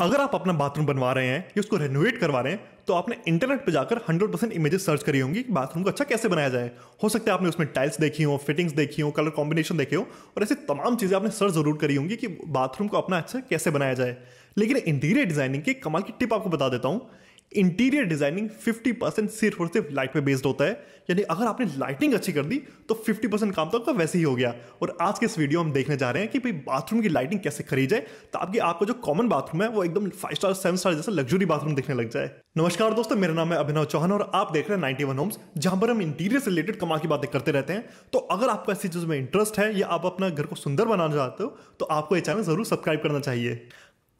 अगर आप अपना बाथरूम बनवा रहे हैं या उसको रेनोवेट करवा रहे हैं तो आपने इंटरनेट पर जाकर 100% परसेंट इमेजेस सर्च करी होंगी कि बाथरूम को अच्छा कैसे बनाया जाए हो सकता है आपने उसमें टाइल्स देखी हो फिटिंग्स देखी हो कलर कॉम्बिनेशन देखे हो और ऐसी तमाम चीज़ें आपने सर्च जरूर करी होंगी कि बाथरूम को अपना अच्छा कैसे बनाया जाए लेकिन इंटीरियर डिजाइनिंग की कमाल की टिप आपको बता देता हूँ इंटीरियर डिजाइनिंग 50 परसेंट सिर्फ और सिर्फ लाइट पे बेस्ड होता है यानी अगर आपने लाइटिंग अच्छी कर दी तो 50 परसेंट काम तो आपका वैसे ही हो गया और आज के इस वीडियो हम देखने जा रहे हैं कि भाई बाथरूम की लाइटिंग कैसे खरी जाए ताकि आपको जो कॉमन बाथरूम है वो एकदम फाइव स्टार सेवन स्टार जैसा लग्जरी बाथरूम देखने लग जाए नमस्कार दोस्तों मेरा नाम है अभिनव चौहान और आप देख रहे हैं नाइनटी होम्स जहां पर हम इंटीरियर से रिलेटेड कमाल की बातें करते रहते हैं तो अगर आपको ऐसी चीज में इंटरेस्ट है या आप अपना घर को सुंदर बनाना चाहते हो तो आपको ये चैनल जरूर सब्सक्राइब करना चाहिए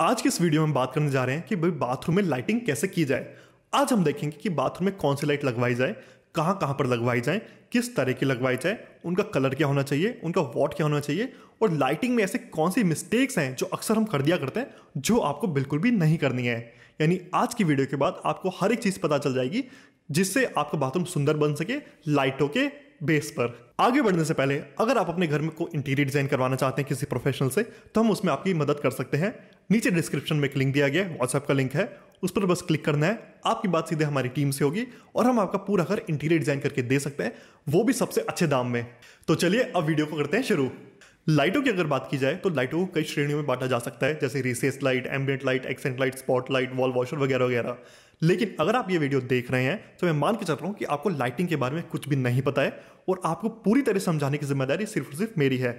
आज के इस वीडियो में बात करने जा रहे हैं कि भाई बाथरूम में लाइटिंग कैसे की जाए आज हम देखेंगे कि बाथरूम में कौन सी लाइट लगवाई जाए कहाँ कहाँ पर लगवाई जाए किस तरह की लगवाई जाए उनका कलर क्या होना चाहिए उनका वॉट क्या होना चाहिए और लाइटिंग में ऐसे कौन सी मिस्टेक्स हैं जो अक्सर हम कर दिया करते हैं जो आपको बिल्कुल भी नहीं करनी है यानी आज की वीडियो के बाद आपको हर एक चीज़ पता चल जाएगी जिससे आपका बाथरूम सुंदर बन सके लाइटों के बेस पर आगे बढ़ने से पहले अगर आप अपने घर में को इंटीरियर डिजाइन करवाना चाहते हैं किसी प्रोफेशनल से तो हम उसमें आपकी मदद कर सकते हैं नीचे डिस्क्रिप्शन में एक लिंक दिया गया है व्हाट्सएप का लिंक है उस पर बस क्लिक करना है आपकी बात सीधे हमारी टीम से होगी और हम आपका पूरा घर इंटीरियर डिजाइन करके दे सकते हैं वो भी सबसे अच्छे दाम में तो चलिए अब वीडियो को करते हैं शुरू लाइटों की अगर बात की जाए तो लाइटों को कई श्रेणियों में बांटा जा सकता है जैसे recess light ambient light accent light spot light wall washer वगैरह वगैरह लेकिन अगर आप ये वीडियो देख रहे हैं तो मैं मान के चल रहा हूँ कि आपको लाइटिंग के बारे में कुछ भी नहीं पता है और आपको पूरी तरह समझाने की जिम्मेदारी सिर्फ और सिर्फ मेरी है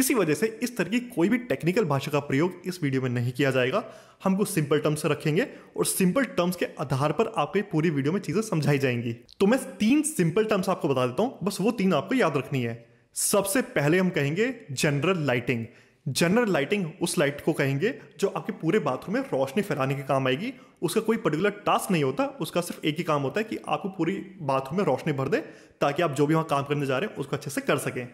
इसी वजह से इस तरह की कोई भी टेक्निकल भाषा का प्रयोग इस वीडियो में नहीं किया जाएगा हम कुछ सिंपल टर्म्स रखेंगे और सिंपल टर्म्स के आधार पर आपको पूरी वीडियो में चीज़ें समझाई जाएंगी तो मैं तीन सिंपल टर्म्स आपको बता देता हूं बस वो तीन आपको याद रखनी है सबसे पहले हम कहेंगे जनरल लाइटिंग जनरल लाइटिंग उस लाइट को कहेंगे जो आपके पूरे बाथरूम में रोशनी फैलाने के काम आएगी उसका कोई पर्टिकुलर टास्क नहीं होता उसका सिर्फ एक ही काम होता है कि आपको पूरी बाथरूम में रोशनी भर दे ताकि आप जो भी वहां काम करने जा रहे हैं उसको अच्छे से कर सकें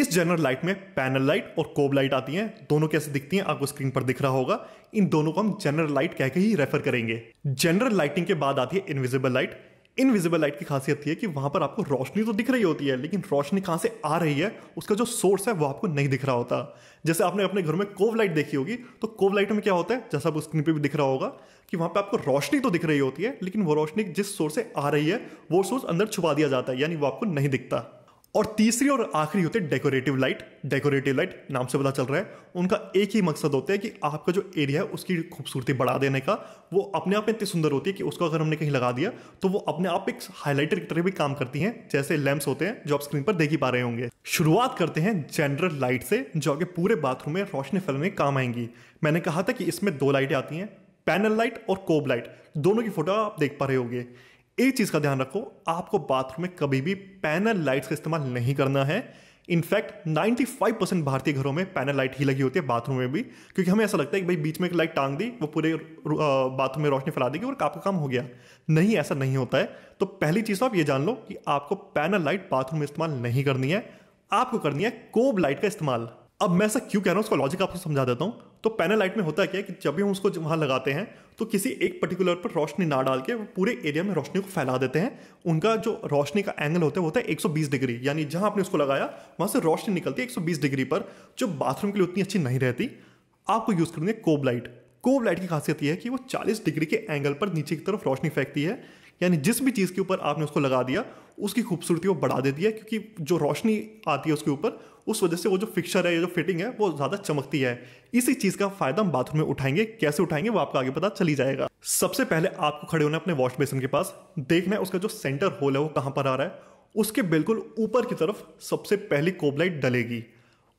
इस जनरल लाइट में पैनल लाइट और कोब लाइट आती हैं दोनों कैसे दिखती हैं आपको स्क्रीन पर दिख रहा होगा इन दोनों को हम जनरल लाइट कह के ही रेफर करेंगे जनरल लाइटिंग के बाद आती है इनविजिबल लाइट इनविजिबल लाइट की खासियत यह है कि वहां पर आपको रोशनी तो दिख रही होती है लेकिन रोशनी कहाँ से आ रही है उसका जो सोर्स है वो आपको नहीं दिख रहा होता जैसे आपने अपने घर में कोव लाइट देखी होगी तो कोव लाइट में क्या होता है जैसा आप स्क्रीन पे भी दिख रहा होगा कि वहां पे आपको रोशनी तो दिख रही होती है लेकिन वो रोशनी जिस सोर्स से आ रही है वो सोर्स अंदर छुपा दिया जाता है यानी वो आपको नहीं दिखता और तीसरी और आखिरी होती है डेकोरेटिव लाइट डेकोरेटिव लाइट नाम से पता चल रहा है उनका एक ही मकसद होता है कि आपका जो एरिया है उसकी खूबसूरती बढ़ा देने का वो अपने आप में इतनी सुंदर होती है कि उसको अगर हमने कहीं लगा दिया तो वो अपने आप एक हाईलाइटर की तरह भी काम करती हैं जैसे लैम्प्स होते हैं जो आप स्क्रीन पर देख ही पा रहे होंगे शुरुआत करते हैं जनरल लाइट से जो आगे पूरे बाथरूम में रोशनी फैलाने काम आएंगी मैंने कहा था कि इसमें दो लाइटें आती हैं पैनल लाइट और कोब लाइट दोनों की फोटो आप देख पा रहे होंगे एक चीज़ का ध्यान रखो आपको बाथरूम में कभी भी पैनल लाइट्स का इस्तेमाल नहीं करना है इनफैक्ट 95 परसेंट भारतीय घरों में पैनल लाइट ही लगी होती है बाथरूम में भी क्योंकि हमें ऐसा लगता है कि भाई बीच में एक लाइट टांग दी वो पूरे बाथरूम में रोशनी फैला देगी और आपका काम हो गया नहीं ऐसा नहीं होता है तो पहली चीज़ तो आप ये जान लो कि आपको पैनल लाइट बाथरूम में इस्तेमाल नहीं करनी है आपको करनी है कोब लाइट का इस्तेमाल अब मैं ऐसा क्यों कह रहा हूँ उसका लॉजिक आपको समझा देता हूँ तो पैनल लाइट में होता है क्या कि जब भी हम उसको वहाँ लगाते हैं तो किसी एक पर्टिकुलर पर रोशनी ना डाल के पूरे एरिया में रोशनी को फैला देते हैं उनका जो रोशनी का एंगल होता है वो होता है एक डिग्री यानी जहाँ आपने उसको लगाया वहाँ से रोशनी निकलती है एक डिग्री पर जो बाथरूम के लिए उतनी अच्छी नहीं रहती आपको यूज़ करेंगे कोब लाइट कोब लाइट की खासियत यह है कि वो 40 डिग्री के एंगल पर नीचे की तरफ रोशनी फेंकती है यानी जिस भी चीज़ के ऊपर आपने उसको लगा दिया उसकी खूबसूरती वो बढ़ा देती है क्योंकि जो रोशनी आती है उसके ऊपर उस वजह से वो जो फिक्सर है या जो फिटिंग है वो ज़्यादा चमकती है इसी चीज़ का फायदा हम बाथरूम में उठाएंगे कैसे उठाएंगे वो आपको आगे पता चली जाएगा सबसे पहले आपको खड़े होना अपने वॉश बेसिन के पास देखना है उसका जो सेंटर होल है वो कहाँ पर आ रहा है उसके बिल्कुल ऊपर की तरफ सबसे पहली कोबलाइट डलेगी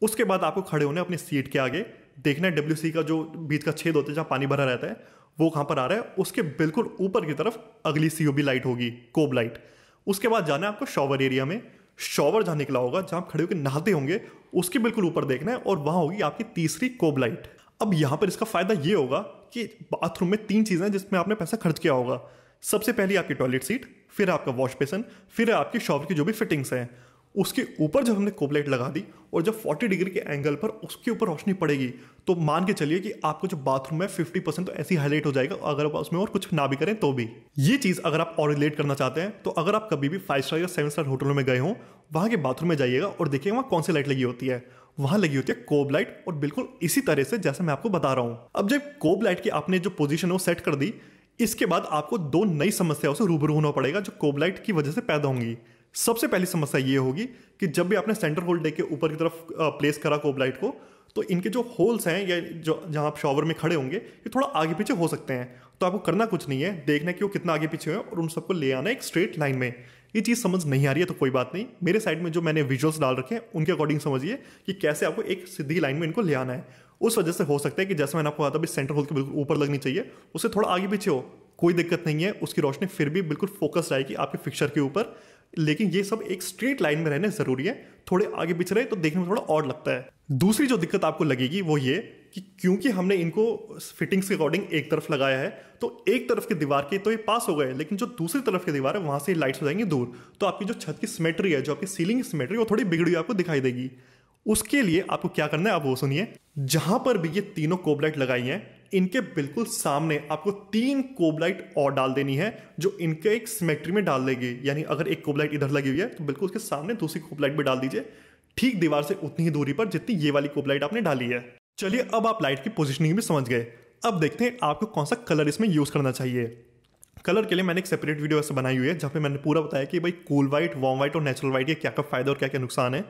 उसके बाद आपको खड़े होने अपनी सीट के आगे देखना है डब्ल्यू का जो बीच का छेद होता है जहाँ पानी भरा रहता है वो कहाँ पर आ रहा है उसके बिल्कुल ऊपर की तरफ अगली सी लाइट होगी कोब लाइट उसके बाद जाना है आपको शॉवर एरिया में शॉवर जहां निकला होगा जहां खड़े होकर नहाते होंगे उसके बिल्कुल ऊपर देखना है और वहां होगी आपकी तीसरी कोबलाइट अब यहां पर इसका फ़ायदा ये होगा कि बाथरूम में तीन चीज़ें जिसमें आपने पैसा खर्च किया होगा सबसे पहली आपकी टॉयलेट सीट फिर आपका वॉश बेसन फिर आपकी शॉवर की जो भी फिटिंग्स हैं उसके ऊपर जब हमने कोबलाइट लगा दी और जब 40 डिग्री के एंगल पर उसके ऊपर रोशनी पड़ेगी तो मान के चलिए कि आपको जो बाथरूम है 50 परसेंट तो ऐसी हाईलाइट हो जाएगा अगर आप उसमें और कुछ ना भी करें तो भी ये चीज़ अगर आप और रिलेट करना चाहते हैं तो अगर आप कभी भी फाइव स्टार या सेवन स्टार होटलों में गए हों वहाँ के बाथरूम में जाइएगा और देखिए वहाँ कौन सी लाइट लगी होती है वहां लगी होती है कोब लाइट और बिल्कुल इसी तरह से जैसे मैं आपको बता रहा हूँ अब जब कोब लाइट की आपने जो पोजीशन है वो सेट कर दी इसके बाद आपको दो नई समस्याओं से रूबरू होना पड़ेगा जो कोबलाइट की वजह से पैदा होंगी सबसे पहली समस्या ये होगी कि जब भी आपने सेंटर होल डे के ऊपर की तरफ प्लेस करा कोबलाइट को तो इनके जो होल्स हैं या जो जहाँ आप शॉवर में खड़े होंगे ये थोड़ा आगे पीछे हो सकते हैं तो आपको करना कुछ नहीं है देखना कि वो कितना आगे पीछे हो और उन सबको ले आना एक स्ट्रेट लाइन में ये चीज़ समझ नहीं आ रही है तो कोई बात नहीं मेरे साइड में जो मैंने विजुअल्स डाल रखे हैं उनके अकॉर्डिंग समझिए कि कैसे आपको एक सीधी लाइन में इनको ले आना है उस वजह से हो सकता है कि जैसे मैंने आपको कहा था भी सेंटर होल के बिल्कुल ऊपर लगनी चाहिए उससे थोड़ा आगे पीछे हो कोई दिक्कत नहीं है उसकी रोशनी फिर भी बिल्कुल फोकस रहेगी आपके फिक्चर के ऊपर लेकिन ये सब एक स्ट्रेट लाइन में रहने ज़रूरी है थोड़े आगे पीछे रहे तो देखने में थोड़ा और लगता है दूसरी जो दिक्कत आपको लगेगी वो ये कि क्योंकि हमने इनको फिटिंग्स के अकॉर्डिंग एक तरफ लगाया है तो एक तरफ की दीवार के तो ये पास हो गए लेकिन जो दूसरी तरफ की दीवार है वहाँ से लाइट्स हो जाएंगी दूर तो आपकी जो छत की सिमेट्री है जो आपकी सीलिंग की सिमेट्री वो थोड़ी बिगड़ी हुई आपको दिखाई देगी उसके लिए आपको क्या करना है आप वो सुनिए जहाँ पर भी ये तीनों कोबलाइट लगाई हैं इनके बिल्कुल सामने आपको तीन कोबलाइट और डाल देनी है जो इनके एक सिमेट्री में डाल देगी यानी अगर एक कोबलाइट इधर लगी हुई है तो बिल्कुल उसके सामने दूसरी कोबलाइट भी डाल दीजिए ठीक दीवार से उतनी ही दूरी पर जितनी ये वाली कोबलाइट आपने डाली है चलिए अब आप लाइट की पोजिशनिंग भी समझ गए अब देखते हैं आपको कौन सा कलर इसमें यूज़ करना चाहिए कलर के लिए मैंने एक सेपरेट वीडियो ऐसे बनाई हुई है जहाँ पे मैंने पूरा बताया कि भाई कूल व्हाइट वार्म व्हाइट और नेचुरल व्हाइट के क्या क्या फ़ायदा और क्या क्या नुकसान है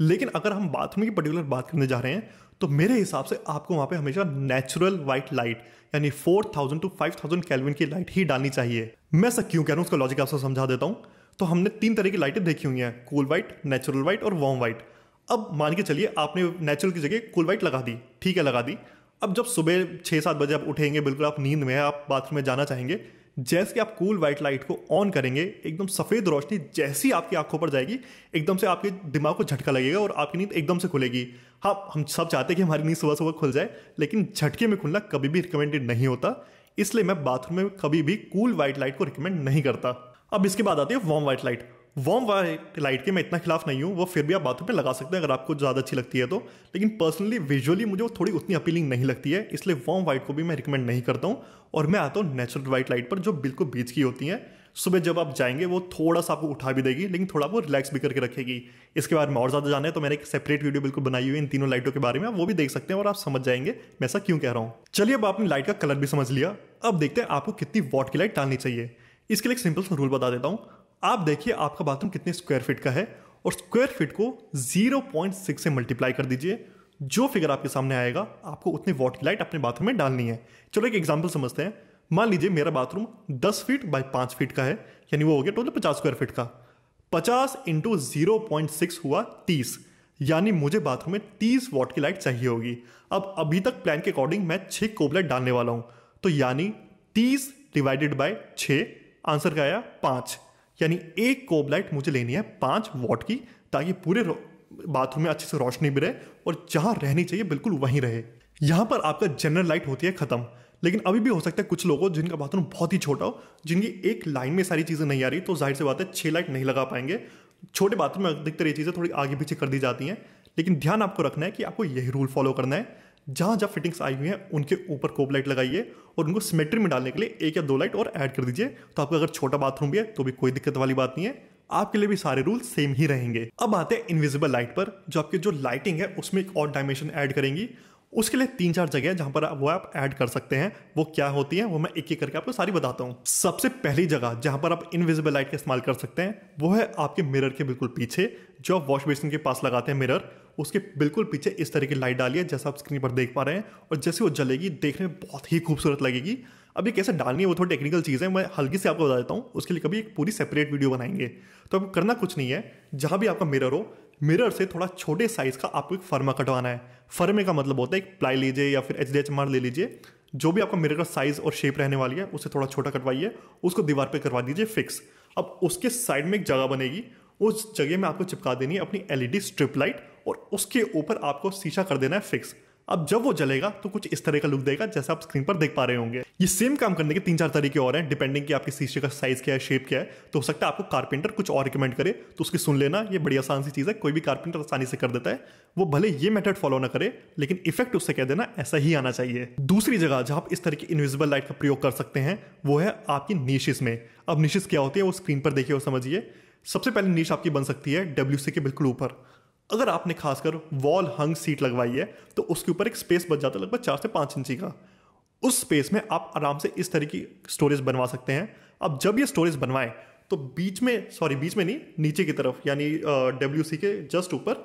लेकिन अगर हम बाथरूम की पर्टिकुलर बात करने जा रहे हैं तो मेरे हिसाब से आपको वहाँ पे हमेशा नेचुरल वाइट लाइट यानी 4000 टू 5000 केल्विन की लाइट ही डालनी चाहिए मैं सब क्यों कह रहा हूँ उसका लॉजिक आपको समझा देता हूँ तो हमने तीन तरह की लाइटें देखी हुई हैं कूल वाइट नेचुरल वाइट और वार्म वाइट अब मान के चलिए आपने नेचुरल की जगह कूल वाइट लगा दी ठीक है लगा दी अब जब सुबह छः सात बजे आप उठेंगे बिल्कुल आप नींद में आप बाथरूम में जाना चाहेंगे जैसे आप कूल व्हाइट लाइट को ऑन करेंगे एकदम सफ़ेद रोशनी जैसी आपकी आंखों पर जाएगी एकदम से आपके दिमाग को झटका लगेगा और आपकी नींद एकदम से खुलेगी हाँ हम सब चाहते हैं कि हमारी नींद सुबह सुबह खुल जाए लेकिन झटके में खुलना कभी भी रिकमेंडेड नहीं होता इसलिए मैं बाथरूम में कभी भी कूल व्हाइट लाइट को रिकमेंड नहीं करता अब इसके बाद आती है warm white light warm white light के मैं इतना खिलाफ नहीं हूँ वो फिर भी आप बाथरूम में लगा सकते हैं अगर आपको ज़्यादा अच्छी लगती है तो लेकिन पर्सनली विजुअली मुझे वो थोड़ी उतनी अपीलिंग नहीं लगती है इसलिए वॉम वाइट को भी मैं रिकमेंड नहीं करता हूँ और मैं आता हूँ नेचुरल वाइट लाइट पर जो बिल्कुल बीच की होती है सुबह जब आप जाएंगे वो थोड़ा सा आपको उठा भी देगी लेकिन थोड़ा वो रिलैक्स भी करके रखेगी इसके बारे में और ज़्यादा जाना है तो मैंने एक सेपरेट वीडियो बिल्कुल बनाई हुई है इन तीनों लाइटों के बारे में आप वो भी देख सकते हैं और आप समझ जाएंगे मैं ऐसा क्यों कह रहा हूँ चलिए अब आपने लाइट का कलर भी समझ लिया अब देखते हैं आपको कितनी वॉट की लाइट डालनी चाहिए इसके लिए एक सिंपल सा रूल बता देता हूँ आप देखिए आपका बाथरूम कितने स्क्वायर फीट का है और स्क्वायर फीट को 0.6 से मल्टीप्लाई कर दीजिए जो फिगर आपके सामने आएगा आपको उतने वॉट की लाइट अपने बाथरूम में डालनी है चलो एक एग्जाम्पल समझते हैं मान लीजिए मेरा बाथरूम 10 फीट बाई 5 फीट का है यानी वो हो गया टोटल 50 स्क्वायर फीट का 50 इंटू जीरो हुआ 30 यानी मुझे बाथरूम में 30 वॉट की लाइट चाहिए होगी अब अभी तक प्लान के अकॉर्डिंग मैं 6 कोबलाइट डालने वाला हूं तो यानी तीस डिवाइडेड बाई 6 आंसर का आया यानी एक कोबलाइट मुझे लेनी है पाँच वॉट की ताकि पूरे बाथरूम में अच्छे से रोशनी भी रहे और जहाँ रहनी चाहिए बिल्कुल वहीं रहे यहाँ पर आपका जनरल लाइट होती है ख़त्म लेकिन अभी भी हो सकता है कुछ लोगों जिनका बाथरूम बहुत ही छोटा हो जिनकी एक लाइन में सारी चीज़ें नहीं आ रही तो जाहिर सी बात है छः लाइट नहीं लगा पाएंगे छोटे बाथरूम में अधिकतर ये चीज़ें थोड़ी आगे पीछे कर दी जाती हैं लेकिन ध्यान आपको रखना है कि आपको यही रूल फॉलो करना है जहां जहां फिटिंग्स आई हुई हैं उनके ऊपर कोप लाइट लगाइए और उनको सिमेट्री में डालने के लिए एक या दो लाइट और ऐड कर दीजिए तो आपका अगर छोटा बाथरूम भी है तो भी कोई दिक्कत वाली बात नहीं है आपके लिए भी सारे रूल सेम ही रहेंगे अब आते हैं इनविजिबल लाइट पर जो आपकी जो लाइटिंग है उसमें एक और डायमेंशन ऐड करेंगी उसके लिए तीन चार जगह जहां पर वो आप ऐड कर सकते हैं वो क्या होती है वो मैं एक एक करके आपको सारी बताता हूँ सबसे पहली जगह जहां पर आप इनविजिबल लाइट का इस्तेमाल कर सकते हैं वो है आपके मिरर के बिल्कुल पीछे जो आप वॉश बेसिन के पास लगाते हैं मिरर उसके बिल्कुल पीछे इस तरह की लाइट डालिए जैसा आप स्क्रीन पर देख पा रहे हैं और जैसे वो जलेगी देखने में बहुत ही खूबसूरत लगेगी अब ये कैसे डालनी है वो थोड़ी टेक्निकल चीज़ है मैं हल्की से आपको बता देता हूँ उसके लिए कभी एक पूरी सेपरेट वीडियो बनाएंगे तो आपको करना कुछ नहीं है जहाँ भी आपका मिरर हो मिरर से थोड़ा छोटे साइज का आपको एक फर्मा कटवाना है फर्मे का मतलब होता है एक प्लाई लीजिए या फिर एच डी एच मार ले लीजिए जो भी आपका मिरर का साइज और शेप रहने वाली है उसे थोड़ा छोटा कटवाइए उसको दीवार पे करवा दीजिए फिक्स अब उसके साइड में एक जगह बनेगी उस जगह में आपको चिपका देनी है अपनी एलईडी स्ट्रिप लाइट और उसके ऊपर आपको शीशा कर देना है फिक्स अब जब वो जलेगा तो कुछ इस तरह का लुक देगा जैसा आप स्क्रीन पर देख पा रहे होंगे ये सेम काम करने के तीन चार तरीके और हैं डिपेंडिंग कि आपके शीशे का साइज क्या है शेप क्या है तो हो सकता है आपको कारपेंटर कुछ और रिकमेंड करे तो उसकी सुन लेना ये बड़ी आसान सी चीज़ है कोई भी कारपेंटर आसानी से कर देता है वो भले ये मेथड फॉलो ना करे लेकिन इफेक्ट उससे कह देना ऐसा ही आना चाहिए दूसरी जगह जहां आप इस तरह की इनविजिबल लाइट का प्रयोग कर सकते हैं वो है आपकी नीशिस में अब नीशिस क्या होती है वो स्क्रीन पर देखिए और समझिए सबसे पहले नीच आपकी बन सकती है डब्ल्यू के बिल्कुल ऊपर अगर आपने खासकर वॉल हंग सीट लगवाई है तो उसके ऊपर एक स्पेस बच जाता है लगभग चार से पाँच इंची का उस स्पेस में आप आराम से इस तरह की स्टोरेज बनवा सकते हैं अब जब ये स्टोरेज बनवाएं तो बीच में सॉरी बीच में नहीं नीचे की तरफ यानी डब्ल्यू सी के जस्ट ऊपर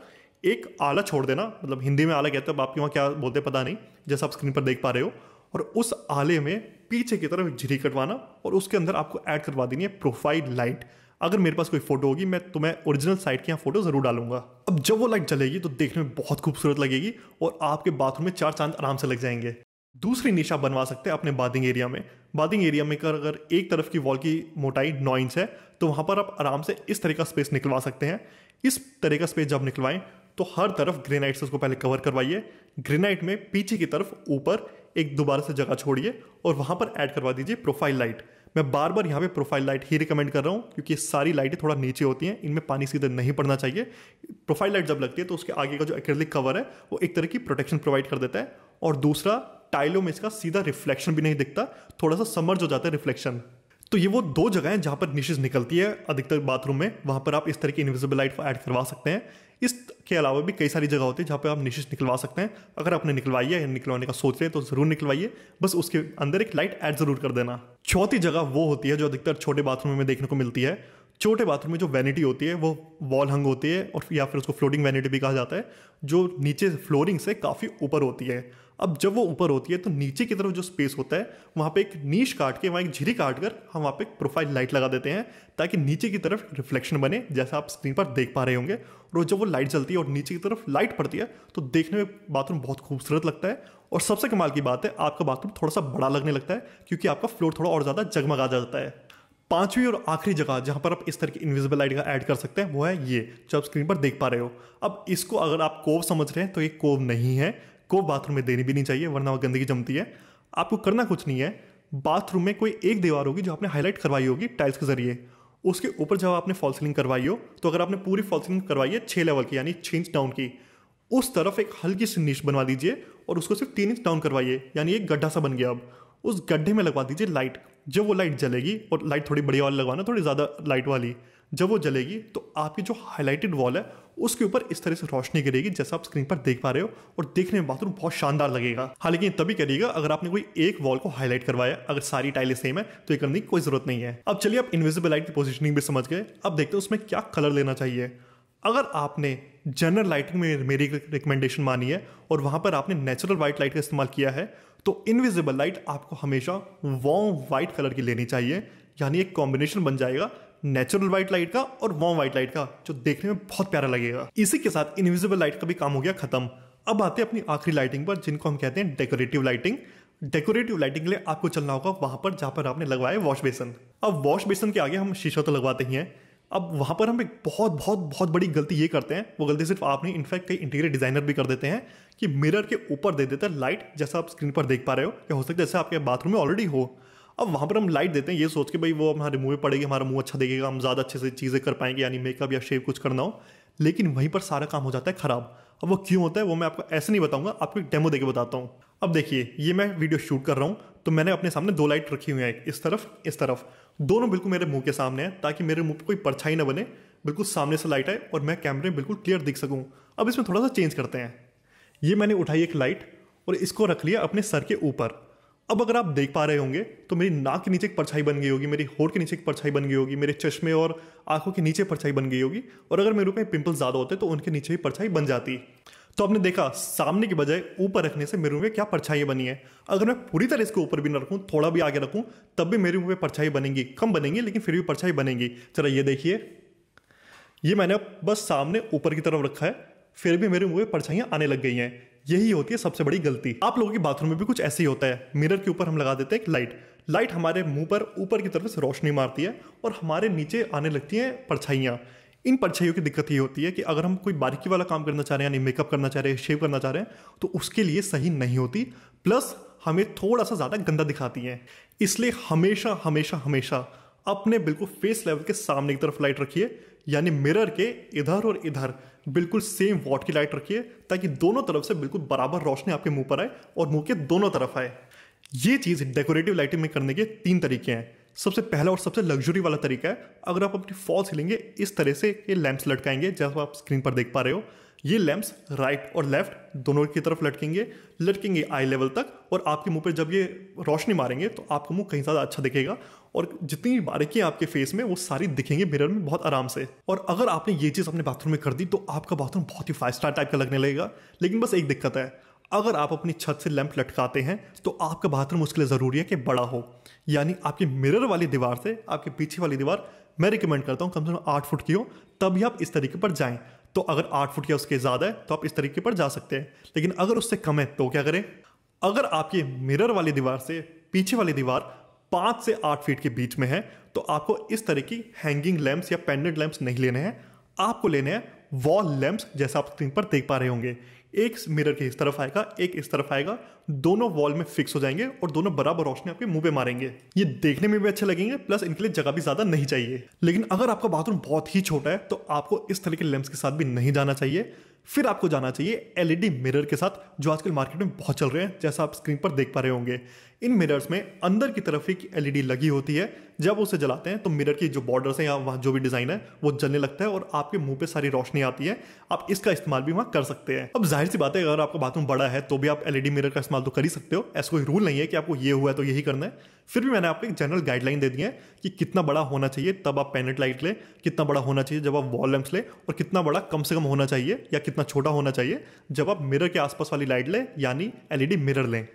एक आला छोड़ देना मतलब हिंदी में आला कहते हैं आपके वहाँ क्या बोलते पता नहीं जैसा आप स्क्रीन पर देख पा रहे हो और उस आले में पीछे की तरफ झिरी कटवाना और उसके अंदर आपको ऐड करवा देनी है प्रोफाइल लाइट अगर मेरे पास कोई फोटो होगी मैं तो मैं ओरिजिनल साइट की यहाँ फोटो ज़रूर डालूंगा अब जब वो लाइट जलेगी तो देखने में बहुत खूबसूरत लगेगी और आपके बाथरूम में चार चांद आराम से लग जाएंगे दूसरी निशा बनवा सकते हैं अपने बादिंग एरिया में बादिंग एरिया में कर अगर एक तरफ की वॉल की मोटाई नौ इंच है तो वहाँ पर आप आराम से इस तरह का स्पेस निकलवा सकते हैं इस तरह का स्पेस जब निकलवाएं तो हर तरफ ग्रेनाइट से उसको पहले कवर करवाइए ग्रेनाइट में पीछे की तरफ ऊपर एक दोबारा से जगह छोड़िए और वहाँ पर ऐड करवा दीजिए प्रोफाइल लाइट मैं बार बार यहाँ पे प्रोफाइल लाइट ही रिकमेंड कर रहा हूँ क्योंकि सारी लाइटें थोड़ा नीचे होती हैं इनमें पानी सीधे नहीं पड़ना चाहिए प्रोफाइल लाइट जब लगती है तो उसके आगे का जो एक्रेलिक कवर है वो एक तरह की प्रोटेक्शन प्रोवाइड कर देता है और दूसरा टाइलों में इसका सीधा रिफ्लेक्शन भी नहीं दिखता थोड़ा सा समर्ज हो जाता है रिफ्लेक्शन तो ये वो दो जगह हैं जहाँ पर निशेज निकलती है अधिकतर बाथरूम में वहाँ पर आप इस तरह की इनविजिबल लाइट को ऐड करवा सकते हैं इसके अलावा भी कई सारी जगह होती है जहाँ पर आप निशिश निकलवा सकते हैं अगर आपने निकलवाई है या निकलवाने का सोच रहे हैं तो ज़रूर निकलवाइए बस उसके अंदर एक लाइट ऐड ज़रूर कर देना चौथी जगह वो होती है जो अधिकतर छोटे बाथरूम में देखने को मिलती है छोटे बाथरूम में जो वैनिटी होती है वो वॉल हंग होती है और या फिर उसको फ्लोटिंग वैनिटी भी कहा जाता है जो नीचे फ्लोरिंग से काफ़ी ऊपर होती है अब जब वो ऊपर होती है तो नीचे की तरफ जो स्पेस होता है वहाँ पे एक नीच काट के वहाँ एक झिरी काट कर हम वहाँ पे एक प्रोफाइल लाइट लगा देते हैं ताकि नीचे की तरफ रिफ्लेक्शन बने जैसा आप स्क्रीन पर देख पा रहे होंगे और जब वो लाइट जलती है और नीचे की तरफ लाइट पड़ती है तो देखने में बाथरूम बहुत खूबसूरत लगता है और सबसे कमाल की बात है आपका बाथरूम थोड़ा सा बड़ा लगने लगता है क्योंकि आपका फ्लोर थोड़ा और ज़्यादा जगमगा जाता है पांचवी और आखिरी जगह जहां पर आप इस तरह की इन्विजिबल लाइट का ऐड कर सकते हैं वो है ये जो आप स्क्रीन पर देख पा रहे हो अब इसको अगर आप कोव समझ रहे हैं तो ये कोव नहीं है को बाथरूम में देनी भी नहीं चाहिए वरना वह गंदगी जमती है आपको करना कुछ नहीं है बाथरूम में कोई एक दीवार होगी जो आपने हाईलाइट करवाई होगी टाइल्स के जरिए उसके ऊपर जब आपने फॉल सीलिंग करवाई हो तो अगर आपने पूरी फॉल सीलिंग करवाई है छः लेवल की यानी छः इंच डाउन की उस तरफ एक हल्की सी नीच बनवा दीजिए और उसको सिर्फ तीन इंच डाउन करवाइए यानी एक गड्ढा सा बन गया अब उस गड्ढे में लगवा दीजिए लाइट जब वो लाइट जलेगी और लाइट थोड़ी बढ़िया वाली लगवाना थोड़ी ज़्यादा लाइट वाली जब वो जलेगी तो आपकी जो हाईलाइटेड वॉल है उसके ऊपर इस तरह से रोशनी गिरेगी जैसा आप स्क्रीन पर देख पा रहे हो और देखने में बाथरूम बहुत शानदार लगेगा हालांकि तभी करिएगा अगर आपने कोई एक वॉल को हाईलाइट करवाया अगर सारी टाइलें सेम है तो ये करने की कोई जरूरत नहीं है अब चलिए आप इन्विजिबल लाइट की पोजिशनिंग भी समझ गए अब देखते हैं उसमें क्या कलर लेना चाहिए अगर आपने जनरल लाइटिंग में मेरी रिकमेंडेशन मानी है और वहां पर आपने नेचुरल वाइट लाइट का इस्तेमाल किया है तो इनविजिबल लाइट आपको हमेशा वॉम वाइट कलर की लेनी चाहिए यानी एक कॉम्बिनेशन बन जाएगा नेचुरल व्हाइट लाइट का और वॉम व्हाइट लाइट का जो देखने में बहुत प्यारा लगेगा इसी के साथ इनविजिबल लाइट का भी काम हो गया खत्म अब आते हैं अपनी आखिरी लाइटिंग पर जिनको हम कहते हैं डेकोरेटिव लाइटिंग डेकोरेटिव लाइटिंग के लिए आपको चलना होगा वहां पर जहां पर आपने लगवाया वॉश बेसन अब वॉश बेसन के आगे हम शीशा तो लगवाते ही हैं अब वहां पर हम एक बहुत बहुत बहुत बड़ी गलती ये करते हैं वो गलती सिर्फ आपने इनफैक्ट कई इंटीरियर डिजाइनर भी कर देते हैं कि मिरर के ऊपर दे देते हैं लाइट जैसा आप स्क्रीन पर देख पा रहे हो या हो सकता है जैसे आपके बाथरूम में ऑलरेडी हो अब वहाँ पर हम लाइट देते हैं ये सोच के भाई वो हमारे मुँह में पड़ेगी हमारा मुँह अच्छा देखेगा हम ज़्यादा अच्छे से चीज़ें कर पाएंगे यानी मेकअप या शेव कुछ करना हो लेकिन वहीं पर सारा काम हो जाता है ख़राब अब वो क्यों होता है वो मैं आपको ऐसे नहीं बताऊंगा आपको एक डेमो देके बताता हूँ अब देखिए ये मैं वीडियो शूट कर रहा हूँ तो मैंने अपने सामने दो लाइट रखी हुई है एक इस तरफ इस तरफ दोनों बिल्कुल मेरे मुँह के सामने हैं ताकि मेरे मुँह पर कोई परछाई ना बने बिल्कुल सामने से लाइट आए और मैं कैमरे में बिल्कुल क्लियर दिख सकूँ अब इसमें थोड़ा सा चेंज करते हैं ये मैंने उठाई एक लाइट और इसको रख लिया अपने सर के ऊपर अब अगर आप देख पा रहे होंगे तो मेरी नाक के नीचे एक परछाई बन गई होगी मेरी होठ के नीचे एक परछाई बन गई होगी मेरे चश्मे और आंखों के नीचे परछाई बन गई होगी और अगर मेरे में पिंपल ज़्यादा होते तो उनके नीचे ही परछाई बन जाती तो आपने देखा सामने के बजाय ऊपर रखने से मेरे में क्या परछाई बनी है अगर मैं पूरी तरह इसको ऊपर भी ना रखूँ थोड़ा भी आगे रखूँ तब भी मेरे मुँह में परछाई बनेगी कम बनेंगी लेकिन फिर भी परछाई बनेगी चलो ये देखिए ये मैंने बस सामने ऊपर की तरफ रखा है फिर भी मेरे मुँह में परछाइयाँ आने लग गई हैं यही होती है सबसे बड़ी गलती आप लोगों के बाथरूम में भी कुछ ऐसे ही होता है मिरर के ऊपर हम लगा देते हैं एक लाइट लाइट हमारे मुंह पर ऊपर की तरफ से रोशनी मारती है और हमारे नीचे आने लगती हैं परछाइयाँ इन परछाइयों की दिक्कत ये होती है कि अगर हम कोई बारीकी वाला काम करना चाह रहे हैं यानी मेकअप करना चाह रहे हैं शेव करना चाह रहे हैं तो उसके लिए सही नहीं होती प्लस हमें थोड़ा सा ज़्यादा गंदा दिखाती हैं इसलिए हमेशा हमेशा हमेशा अपने बिल्कुल फेस लेवल के सामने की तरफ लाइट रखिए यानी मिरर के इधर और इधर बिल्कुल सेम वॉट की लाइट रखिए ताकि दोनों तरफ से बिल्कुल बराबर रोशनी आपके मुंह पर आए और मुंह के दोनों तरफ आए ये चीज़ डेकोरेटिव लाइटिंग में करने के तीन तरीके हैं सबसे पहला और सबसे लग्जरी वाला तरीका है अगर आप अपनी फॉल सीलिंग इस तरह से ये लैंप्स लटकाएंगे जैसा आप स्क्रीन पर देख पा रहे हो ये लैंप्स राइट और लेफ्ट दोनों की तरफ लटकेंगे लटकेंगे आई लेवल तक और आपके मुंह पर जब ये रोशनी मारेंगे तो आपका मुंह कहीं ज़्यादा अच्छा दिखेगा और जितनी भी बारीकियाँ आपके फेस में वो सारी दिखेंगे मिरर में बहुत आराम से और अगर आपने ये चीज़ अपने बाथरूम में कर दी तो आपका बाथरूम बहुत ही फाइव स्टार टाइप का लगने लगेगा लेकिन बस एक दिक्कत है अगर आप अपनी छत से लैंप लटकाते हैं तो आपका बाथरूम उसके लिए ज़रूरी है कि बड़ा हो यानी आपकी मिरर वाली दीवार से आपके पीछे वाली दीवार मैं रिकमेंड करता हूँ कम से कम आठ फुट की हो तभी आप इस तरीके पर जाएं तो अगर आठ फुट या उसके ज़्यादा है तो आप इस तरीके पर जा सकते हैं लेकिन अगर उससे कम है तो क्या करें अगर आपके मिरर वाली दीवार से पीछे वाली दीवार पांच से आठ फीट के बीच में है तो आपको इस तरह की हैंगिंग लैंप्स या पेंडेंट लैंप्स नहीं लेने हैं आपको लेने हैं वॉल लैंप्स जैसा आप स्क्रीन पर देख पा रहे होंगे एक मिरर के इस तरफ आएगा एक इस तरफ आएगा दोनों वॉल में फिक्स हो जाएंगे और दोनों बराबर रोशनी आपके मुंह पे मारेंगे ये देखने में भी अच्छे लगेंगे प्लस इनके लिए जगह भी ज्यादा नहीं चाहिए लेकिन अगर आपका बाथरूम बहुत ही छोटा है तो आपको इस तरह के लैंप्स के साथ भी नहीं जाना चाहिए फिर आपको जाना चाहिए एलईडी मिरर e के साथ जो आजकल मार्केट में बहुत चल रहे हैं जैसा आप स्क्रीन पर देख पा रहे होंगे इन मिरर्स में अंदर की तरफ एक एलईडी e लगी होती है जब उसे जलाते हैं तो मिरर की जो बॉर्डर्स हैं या वहाँ जो भी डिज़ाइन है वो जलने लगता है और आपके मुंह पे सारी रोशनी आती है आप इसका इस्तेमाल भी वहाँ कर सकते हैं अब जाहिर सी बात है अगर आपका बाथरूम बड़ा है तो भी आप एलईडी मिरर e का इस्तेमाल तो कर ही सकते हो ऐसा कोई रूल नहीं है कि आपको ये हुआ है तो यही करना है फिर भी मैंने आपको एक जनरल गाइडलाइन दे दी है कि कितना बड़ा होना चाहिए तब आप पैनेट लाइट लें कितना बड़ा होना चाहिए जब आप वॉल लैंप्स लें और कितना बड़ा कम से कम होना चाहिए या कितना छोटा होना चाहिए जब आप मिरर के आसपास वाली लाइट लें यानी एलईडी मिरर लें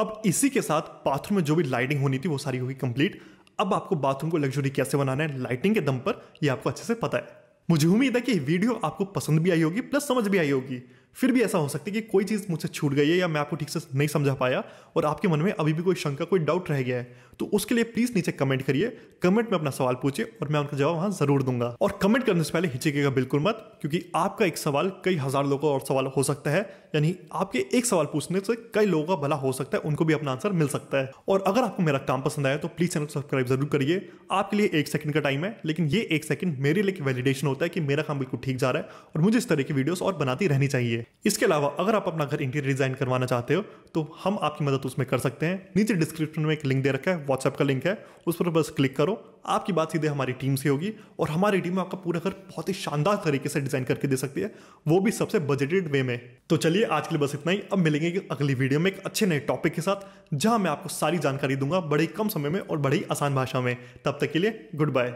अब इसी के साथ बाथरूम में जो भी लाइटिंग होनी थी वो सारी होगी कंप्लीट अब आपको बाथरूम को लग्जरी कैसे बनाना है लाइटिंग के दम पर ये आपको अच्छे से पता है मुझे उम्मीद है कि वीडियो आपको पसंद भी आई होगी प्लस समझ भी आई होगी फिर भी ऐसा हो सकता है कि कोई चीज़ मुझसे छूट गई है या मैं आपको ठीक से नहीं समझा पाया और आपके मन में अभी भी कोई शंका कोई डाउट रह गया है तो उसके लिए प्लीज़ नीचे कमेंट करिए कमेंट में अपना सवाल पूछिए और मैं उनका जवाब वहाँ ज़रूर दूंगा और कमेंट करने से पहले हिचकेगा बिल्कुल मत क्योंकि आपका एक सवाल कई हज़ार लोगों का और सवाल हो सकता है यानी आपके एक सवाल पूछने से कई लोगों का भला हो सकता है उनको भी अपना आंसर मिल सकता है और अगर आपको मेरा काम पसंद आया तो प्लीज़ चैनल को सब्सक्राइब जरूर करिए आपके लिए एक सेकंड का टाइम है लेकिन ये एक सेकंड मेरे लिए वैलिडेशन होता है कि मेरा काम बिल्कुल ठीक जा रहा है और मुझे इस तरह की वीडियोज़ और बनाती रहनी चाहिए लिए इसके अलावा अगर आप अपना घर इंटीरियर डिजाइन करवाना चाहते हो तो हम आपकी मदद उसमें कर सकते हैं नीचे डिस्क्रिप्शन में एक लिंक दे रखा है व्हाट्सएप का लिंक है उस पर बस क्लिक करो आपकी बात सीधे हमारी टीम से होगी और हमारी टीम आपका पूरा घर बहुत ही शानदार तरीके से डिजाइन करके दे सकती है वो भी सबसे बजटेड वे में तो चलिए आज के लिए बस इतना ही अब मिलेंगे अगली वीडियो में एक अच्छे नए टॉपिक के साथ जहां मैं आपको सारी जानकारी दूंगा बड़े कम समय में और बड़ी आसान भाषा में तब तक के लिए गुड बाय